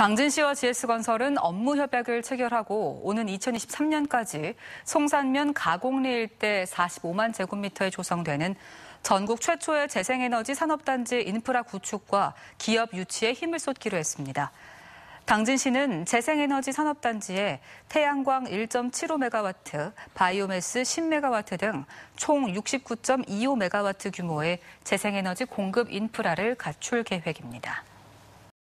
당진 씨와 GS건설은 업무 협약을 체결하고 오는 2023년까지 송산면 가곡리 일대 45만 제곱미터에 조성되는 전국 최초의 재생에너지 산업단지 인프라 구축과 기업 유치에 힘을 쏟기로 했습니다. 당진 씨는 재생에너지 산업단지에 태양광 1.75메가와트, 바이오매스 10메가와트 등 총 69.25메가와트 규모의 재생에너지 공급 인프라를 갖출 계획입니다.